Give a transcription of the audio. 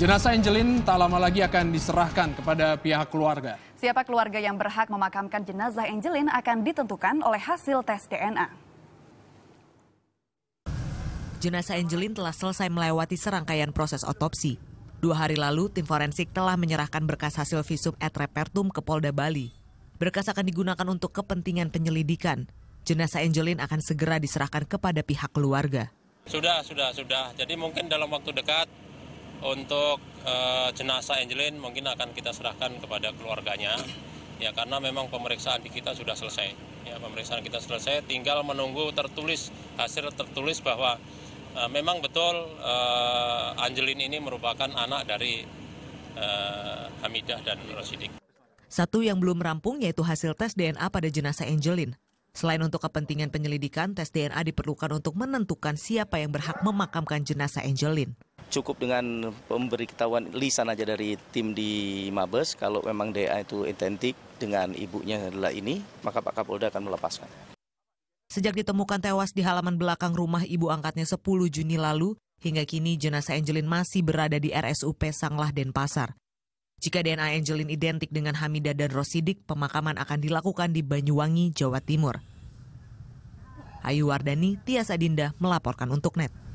Jenazah Angelin tak lama lagi akan diserahkan kepada pihak keluarga. Siapa keluarga yang berhak memakamkan jenazah Angelin akan ditentukan oleh hasil tes DNA. Jenazah Angelin telah selesai melewati serangkaian proses otopsi. Dua hari lalu, tim forensik telah menyerahkan berkas hasil visum et repertum ke Polda Bali. Berkas akan digunakan untuk kepentingan penyelidikan. Jenazah Angelin akan segera diserahkan kepada pihak keluarga. Sudah, sudah, sudah. Jadi mungkin dalam waktu dekat untuk uh, jenazah Angelin mungkin akan kita serahkan kepada keluarganya ya karena memang pemeriksaan di kita sudah selesai. Ya, pemeriksaan kita selesai, tinggal menunggu tertulis hasil tertulis bahwa uh, memang betul uh, eh, Angelin ini merupakan anak dari uh, Hamidah dan Rosidik. Satu yang belum rampung yaitu hasil tes DNA pada jenazah Angelin. Selain untuk kepentingan penyelidikan, tes DNA diperlukan untuk menentukan siapa yang berhak memakamkan jenazah Angelin cukup dengan pemberitahuan lisan aja dari tim di Mabes kalau memang DA itu identik dengan ibunya adalah ini, maka Pak Kapolda akan melepaskan. Sejak ditemukan tewas di halaman belakang rumah ibu angkatnya 10 Juni lalu, hingga kini jenazah Angelin masih berada di RSUP Sanglah Denpasar. Jika DNA Angelin identik dengan Hamida dan Rosidik, pemakaman akan dilakukan di Banyuwangi, Jawa Timur. Ayu Wardani, Tias Adinda melaporkan untuk NET.